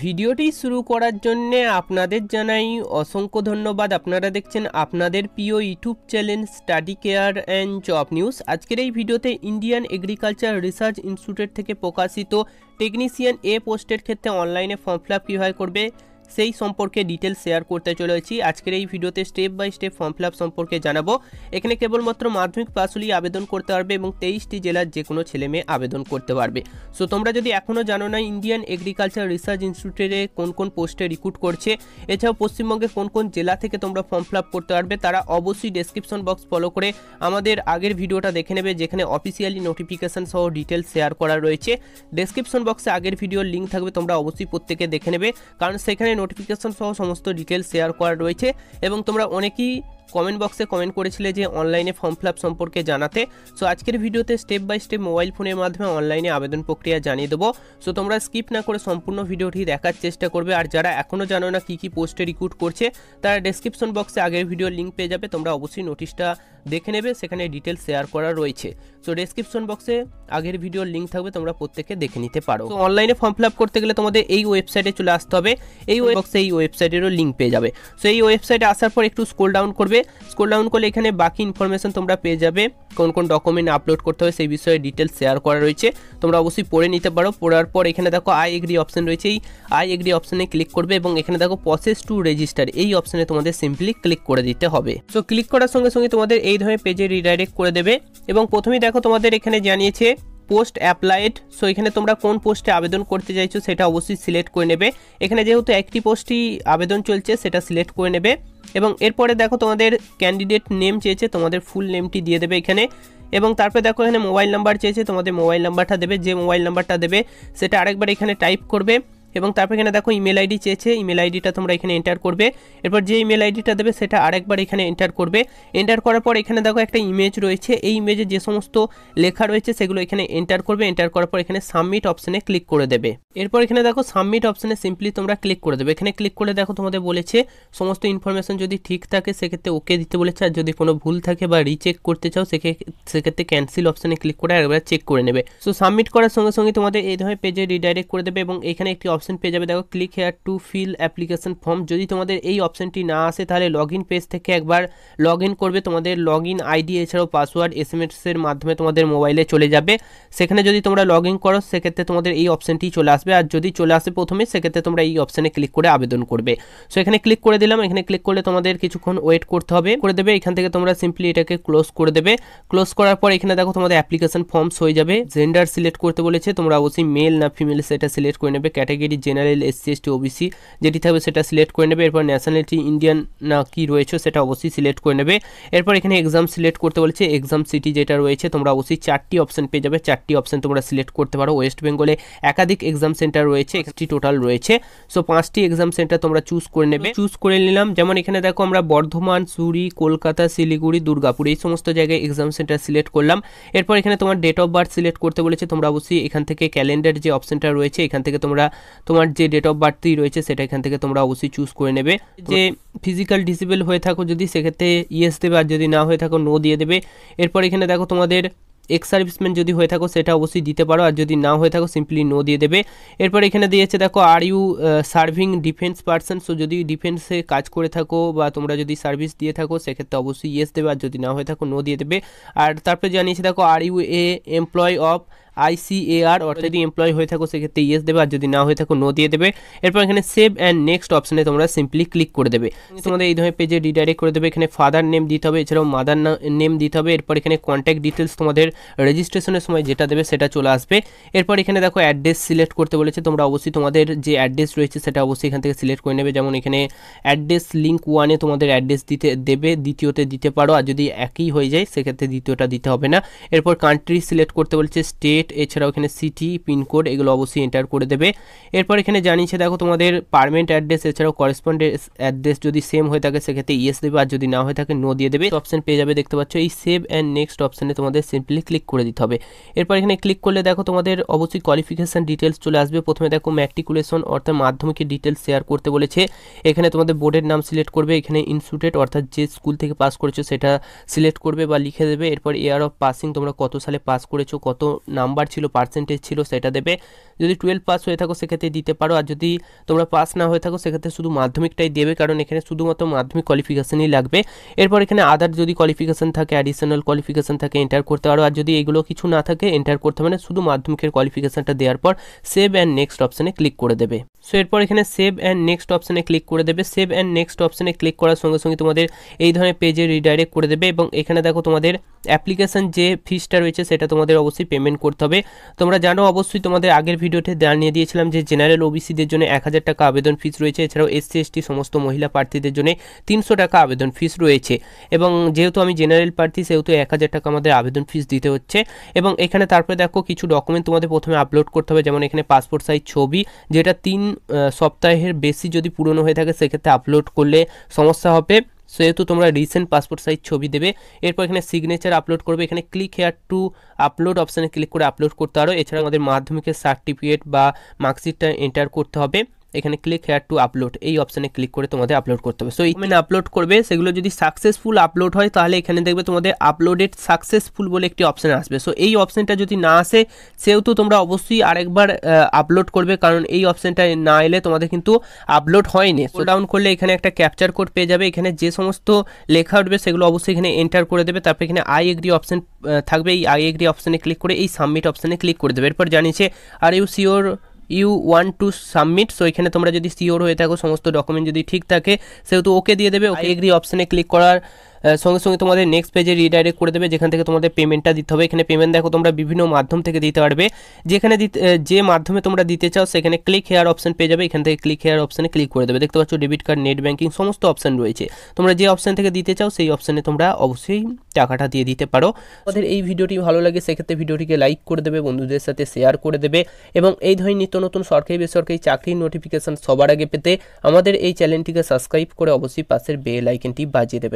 ভিডিওটি শুরু করার জন্যে আপনাদের জানাই অসংখ্য ধন্যবাদ আপনারা দেখছেন আপনাদের প্রিয় YouTube channel study care and job news আজকের এই ভিডিওতে ইন্ডিয়ান এগ্রিকালচার রিসার্চ ইনস্টিটিউট থেকে প্রকাশিত টেকনিশিয়ান এ পোস্টের ক্ষেত্রে অনলাইনে ফর্ম ফিল আপ কীভাবে করবে সেই সম্পর্কে ডিটেল শেয়ার করতে চলেছি আজকের এই ভিডিওতে step by step form fill সম্পর্কে জানাবো এখানে কেবলমাত্র মাধ্যমিক পাস হলেই আবেদন করতে পারবে এবং তেইশটি জেলার যে কোনো ছেলে মেয়ে আবেদন করতে পারবে সো তোমরা যদি এখনও জানো না ইন্ডিয়ান এগ্রিকালচার রিসার্চ ইনস্টিটিউটে কোন কোন পোস্টে রিক্রুট করছে এছাড়াও পশ্চিমবঙ্গে কোন কোন জেলা থেকে তোমরা ফর্ম ফিল করতে পারবে তারা অবশ্যই ডেসক্রিপশন বক্স ফলো করে আমাদের আগের ভিডিওটা দেখে নেবে যেখানে অফিসিয়ালি নোটিফিকেশান সহ ডিটেল শেয়ার করা রয়েছে ডেসক্রিপশন বক্সে আগের ভিডিওর লিঙ্ক থাকবে তোমরা অবশ্যই প্রত্যেকে দেখে নেবে কারণ সেখানে নোটিফিকেশন সহ সমস্ত ডিটেলস শেয়ার করা রয়েছে এবং তোমরা অনেকেই কমেন্ট বক্সে কমেন্ট করেছিলে যে অনলাইনে ফর্ম ফিল সম্পর্কে জানাতে সো আজকের ভিডিওতে স্টেপ বাই স্টেপ মোবাইল ফোনের মাধ্যমে অনলাইনে আবেদন প্রক্রিয়া জানিয়ে দেবো সো তোমরা স্কিপ না করে সম্পূর্ণ ভিডিওটি দেখার চেষ্টা করবে আর যারা এখনও জানো না কী কী পোস্টে রিক্রুট করছে তারা ডেসক্রিপশন বক্সে আগের ভিডিও লিঙ্ক পেয়ে যাবে তোমরা অবশ্যই নোটিশটা দেখে নেবে সেখানে ডিটেল শেয়ার করা রয়েছে সো ডেসক্রিপশন বক্সে আগের ভিডিওর লিঙ্ক থাকবে তোমরা প্রত্যেকে দেখে নিতে পারো তো অনলাইনে ফর্ম ফিল করতে গেলে তোমাদের এই ওয়েবসাইটে চলে আসতে হবে এই ওয়েবক্সে এই ওয়েবসাইটেরও লিঙ্ক পেয়ে যাবে সো এই ওয়েবসাইটে আসার পর একটু স্কোল ডাউন করবে স্কোল ডাউন করলে এখানে বাকি ইনফরমেশন তোমরা পেয়ে যাবে কোন কোন ডকুমেন্ট আপলোড করতে হবে সেই বিষয়ে ডিটেলস শেয়ার করা রয়েছে তোমরা অবশ্যই পড়ে নিতে পারো পড়ার পর এখানে দেখো আই এগ্রি অপশন রয়েছে এই আই এগ্রি অপশনে ক্লিক করবে এবং এখানে দেখো প্রসেস টু রেজিস্টার এই অপশনে তোমাদের সিম্পলি ক্লিক করে দিতে হবে সো ক্লিক করার সঙ্গে সঙ্গে তোমাদের এই ধরনের পেজে রিডাইরেক্ট করে দেবে এবং প্রথমেই দেখো তোমাদের এখানে জানিয়েছে পোস্ট অ্যাপ্লাইড সো এখানে তোমরা কোন পোস্টে আবেদন করতে চাইছো সেটা অবশ্যই সিলেক্ট করে নেবে এখানে যেহেতু একটি পোস্টই আবেদন চলছে সেটা সিলেক্ট করে নেবে এবং এরপরে দেখো তোমাদের ক্যান্ডিডেট নেম চেয়েছে তোমাদের ফুল নেমটি দিয়ে দেবে এখানে এবং তারপরে দেখো এখানে মোবাইল নাম্বার চেয়েছে তোমাদের মোবাইল নাম্বারটা দেবে যে মোবাইল নাম্বারটা দেবে সেটা আরেকবার এখানে টাইপ করবে এবং তারপর এখানে দেখো ইমেল আইডি চেয়েছে ইমেল আইডিটা তোমরা এখানে এন্টার করবে এরপর যে ইমেল আইডিটা দেবে সেটা আরেকবার এখানে এন্টার করবে এন্টার করার পর এখানে দেখো একটা ইমেজ রয়েছে এই ইমেজে যে সমস্ত লেখা রয়েছে সেগুলো এখানে এন্টার করবে এন্টার করার পর এখানে সাবমিট অপশানে ক্লিক করে দেবে এরপর এখানে দেখো সাবমিট অপশানে সিম্পলি তোমরা ক্লিক করে দেবে এখানে ক্লিক করে দেখো তোমাদের বলেছে সমস্ত ইনফরমেশন যদি ঠিক থাকে সেক্ষেত্রে ওকে দিতে বলেছে আর যদি কোনো ভুল থাকে বা রিচেক করতে চাও সেক্ষেত্রে ক্যান্সেল অপশানে ক্লিক করে আরেকবার চেক করে নেবে সো সাবমিট করার সঙ্গে সঙ্গে তোমাদের এই ধরনের পেজে রিডাইরেক্ট করে দেবে এবং এখানে একটি অপশন পেয়ে যাবে দেখো click here to fill application form যদি তোমাদের এই অপশানটি না আসে তাহলে লগ পেজ থেকে একবার লগ করবে তোমাদের লগ আইডি এছাড়াও পাসওয়ার্ড এস এর মাধ্যমে তোমাদের মোবাইলে চলে যাবে সেখানে যদি তোমরা লগ করো সেক্ষেত্রে তোমাদের এই অপশানটি চলে আসবে আর যদি চলে আসে প্রথমে সেক্ষেত্রে তোমরা এই অপশানে ক্লিক করে আবেদন করবে সো এখানে ক্লিক করে দিলাম এখানে ক্লিক করলে তোমাদের কিছুক্ষণ ওয়েট করতে হবে করে দেবে এখান থেকে তোমরা সিম্পলি এটাকে ক্লোজ করে দেবে ক্লোজ করার পর এখানে দেখো তোমাদের অ্যাপ্লিকেশন ফর্মস হয়ে যাবে জেন্ডার সিলেক্ট করতে বলেছে তোমরা অবশ্যই মেল না ফিমেল সেটা সিলেক্ট করে নেবে category category general SC ST OBC যেটি থাকবে সেটা সিলেক্ট করে নেবে এরপর ন্যাশনালিটি ইন্ডিয়ান না কি রয়েছে সেটা অবশ্যই সিলেক্ট করে নেবে এরপর এখানে এক্সাম সিলেক্ট করতে বলেছে এক্সাম সিটি যেটা রয়েছে তোমরা অবশ্যই চারটি অপশন পেয়ে যাবে চারটি অপশন তোমরা সিলেক্ট করতে পারো ওয়েস্ট বেঙ্গলে একাধিক এক্সাম সেন্টার রয়েছে একটি টোটাল রয়েছে সো পাঁচটি এক্সাম সেন্টার তোমরা চুজ করে নেবে চুজ করে নিলাম যেমন এখানে দেখো আমরা বর্ধমান সুরি কলকাতা শিলিগুড়ি দুর্গাপুর এই সমস্ত জায়গায় এক্সাম সেন্টার সিলেক্ট করলাম এরপর এখানে তোমার ডেট অফ বার্থ সিলেক্ট করতে বলেছে তোমরা অবশ্যই এখান থেকে ক্যালেন্ডার যে অপশনটা রয়েছে এখান থেকে তোমরা তোমার যে ডেট অফ বার্থটি রয়েছে সেটা এখান থেকে তোমরা অবশ্যই চুজ করে নেবে যে ফিজিক্যাল ডিসেবল হয়ে থাকো যদি সেক্ষেত্রে ইয়েস দেবে আর যদি না হয়ে থাকো নো দিয়ে দেবে এরপর এখানে দেখো তোমাদের এক্স সার্ভিসম্যান যদি হয়ে থাকো সেটা অবশ্যই দিতে পারো আর যদি না হয়ে থাকো সিম্পলি নো দিয়ে দেবে এরপর এখানে দিয়েছে দেখো are you serving defence person so যদি ডিফেন্সে কাজ করে থাকো বা তোমরা যদি সার্ভিস দিয়ে থাকো সেক্ষেত্রে অবশ্যই ইয়েস দেবে আর যদি না হয়ে থাকো নো দিয়ে দেবে আর তারপরে জানিয়েছে দেখো are you a employ of ICAR অর্থাৎ যদি এমপ্লয় হয়ে থাকো সেক্ষেত্রে ইয়েস দেবে আর যদি না হয়ে থাকো নো দিয়ে দেবে এরপর এখানে সেভ অ্যান্ড নেক্সট অপশানে তোমরা সিম্পলি ক্লিক করে দেবে তোমাদের এই ধরনের পেজে রিডাইরেক্ট করে দেবে এখানে ফাদার নেম দিতে হবে এছাড়াও মাদার নেম দিতে হবে এরপর এখানে কন্ট্যাক্ট ডিটেলস তোমাদের রেজিস্ট্রেশনের সময় যেটা দেবে সেটা চলে আসবে এরপর এখানে দেখো অ্যাড্রেস সিলেক্ট করতে বলেছে তোমরা অবশ্যই তোমাদের যে অ্যাড্রেস রয়েছে সেটা অবশ্যই এখান থেকে সিলেক্ট করে নেবে যেমন এখানে অ্যাড্রেস লিঙ্ক ওয়ানে তোমাদের অ্যাড্রেস দিতে দেবে দ্বিতীয়তে দিতে পারো আর যদি একই হয়ে যায় সেক্ষেত্রে দ্বিতীয়টা দিতে হবে না এরপর কান্ট্রি সিলেক্ট করতে বলছে স্টেট স্টেট এছাড়াও এখানে সিটি পিনকোড এগুলো অবশ্যই এন্টার করে দেবে এরপর এখানে জানিয়েছে দেখো তোমাদের পারমেন্ট অ্যাড্রেস এছাড়াও করেসপন্ডেন্স অ্যাড্রেস যদি সেম হয়ে থাকে সেক্ষেত্রে ইয়েস দেবে আর যদি না হয়ে থাকে নো দিয়ে দেবে অপশন পেয়ে যাবে দেখতে পাচ্ছ এই সেভ অ্যান্ড নেক্সট অপশানে তোমাদের সিম্পলি ক্লিক করে দিতে হবে এরপর এখানে ক্লিক করলে দেখো তোমাদের অবশ্যই কোয়ালিফিকেশান ডিটেলস চলে আসবে প্রথমে দেখো ম্যাট্রিকুলেশন অর্থাৎ মাধ্যমিকের ডিটেলস শেয়ার করতে বলেছে এখানে তোমাদের বোর্ডের নাম সিলেক্ট করবে এখানে ইনস্টিটিউট অর্থাৎ যে স্কুল থেকে পাস করেছো সেটা সিলেক্ট করবে বা লিখে দেবে এরপর এয়ার অফ পাসিং তোমরা কত সালে পাস করেছো কত নাম নাম্বার ছিল পার্সেন্টেজ ছিল সেটা দেবে যদি টুয়েলভ পাস হয়ে থাকো সেক্ষেত্রে দিতে পারো আর যদি তোমরা পাস না হয়ে থাকো সেক্ষেত্রে শুধু মাধ্যমিকটাই দেবে কারণ এখানে শুধুমাত্র মাধ্যমিক কোয়ালিফিকেশানই লাগবে এরপর এখানে আদার যদি কোয়ালিফিকেশান থাকে অ্যাডিশনাল কোয়ালিফিকেশান থাকে এন্টার করতে পারো আর যদি এগুলো কিছু না থাকে এন্টার করতে মানে শুধু মাধ্যমিকের কোয়ালিফিকেশানটা দেওয়ার পর সেভ অ্যান্ড নেক্সট অপশানে ক্লিক করে দেবে সো এরপর এখানে সেভ অ্যান্ড নেক্সট অপশানে ক্লিক করে দেবে সেভ অ্যান্ড নেক্সট অপশানে ক্লিক করার সঙ্গে সঙ্গে তোমাদের এই ধরনের পেজে রিডাইরেক্ট করে দেবে এবং এখানে দেখো তোমাদের অ্যাপ্লিকেশান যে ফিসটা রয়েছে সেটা তোমাদের অবশ্যই পেমেন্ট করতে করতে হবে তোমরা জানো অবশ্যই তোমাদের আগের ভিডিওতে জানিয়ে দিয়েছিলাম যে জেনারেল ওবিসিদের জন্য এক হাজার টাকা আবেদন ফিস রয়েছে এছাড়াও এসসি এসটি সমস্ত মহিলা প্রার্থীদের জন্য তিনশো টাকা আবেদন ফিস রয়েছে এবং যেহেতু আমি জেনারেল প্রার্থী সেহেতু এক হাজার টাকা আমাদের আবেদন ফিস দিতে হচ্ছে এবং এখানে তারপরে দেখো কিছু ডকুমেন্ট তোমাদের প্রথমে আপলোড করতে হবে যেমন এখানে পাসপোর্ট সাইজ ছবি যেটা তিন সপ্তাহের বেশি যদি পুরনো হয়ে থাকে সেক্ষেত্রে আপলোড করলে সমস্যা হবে সেহেতু তোমরা রিসেন্ট পাসপোর্ট সাইজ ছবি দেবে এরপর এখানে সিগনেচার আপলোড করবে এখানে ক্লিক হেয়ার টু আপলোড অপশানে ক্লিক করে আপলোড করতে পারো এছাড়া আমাদের মাধ্যমিকের সার্টিফিকেট বা মার্কশিটটা এন্টার করতে হবে এখানে ক্লিক হেয়ার টু আপলোড এই অপশানে ক্লিক করে তোমাদের আপলোড করতে হবে সো মানে আপলোড করবে সেগুলো যদি সাকসেসফুল আপলোড হয় তাহলে এখানে দেখবে তোমাদের আপলোডেড সাকসেসফুল বলে একটি অপশান আসবে সো এই অপশানটা যদি না আসে সেহেতু তোমরা অবশ্যই আরেকবার আপলোড করবে কারণ এই অপশানটা না এলে তোমাদের কিন্তু আপলোড হয়নি সো ডাউন করলে এখানে একটা ক্যাপচার কোড পেয়ে যাবে এখানে যে সমস্ত লেখা উঠবে সেগুলো অবশ্যই এখানে এন্টার করে দেবে তারপর এখানে আই এগ্রি অপশান থাকবে এই আই এগ্রি অপশানে ক্লিক করে এই সাবমিট অপশানে ক্লিক করে দেবে এরপর জানিয়েছে are you sure you want to submit so এখানে তোমরা যদি সিওর হয়ে থাকো সমস্ত ডকুমেন্ট যদি ঠিক থাকে সেহেতু ওকে দিয়ে দেবে এগ্রি অপশানে ক্লিক করার সঙ্গে সঙ্গে তোমাদের নেক্সট পেজে রিডাইরেক্ট করে দেবে যেখান থেকে তোমাদের পেমেন্টটা দিতে হবে এখানে পেমেন্ট দেখো তোমরা বিভিন্ন মাধ্যম থেকে দিতে পারবে যেখানে যে মাধ্যমে তোমরা দিতে চাও সেখানে ক্লিক হেয়ার অপশন পেয়ে যাবে এখান থেকে ক্লিক হেয়ার অপশানে ক্লিক করে দেবে দেখতে পাচ্ছ ডেবিট কার্ড নেট ব্যাঙ্কিং সমস্ত অপশান রয়েছে তোমরা যে অপশান থেকে দিতে চাও সেই অপশানে তোমরা অবশ্যই টাকাটা দিয়ে দিতে পারো আমাদের এই ভিডিওটি ভালো লাগে সেক্ষেত্রে ভিডিওটিকে লাইক করে দেবে বন্ধুদের সাথে শেয়ার করে দেবে এবং এই ধরনের নিত্য নতুন সরকারি বেসরকারি চাকরির নোটিফিকেশান সবার আগে পেতে আমাদের এই চ্যানেলটিকে সাবস্ক্রাইব করে অবশ্যই পাশের বেল আইকনটি বাজিয়ে দেবেন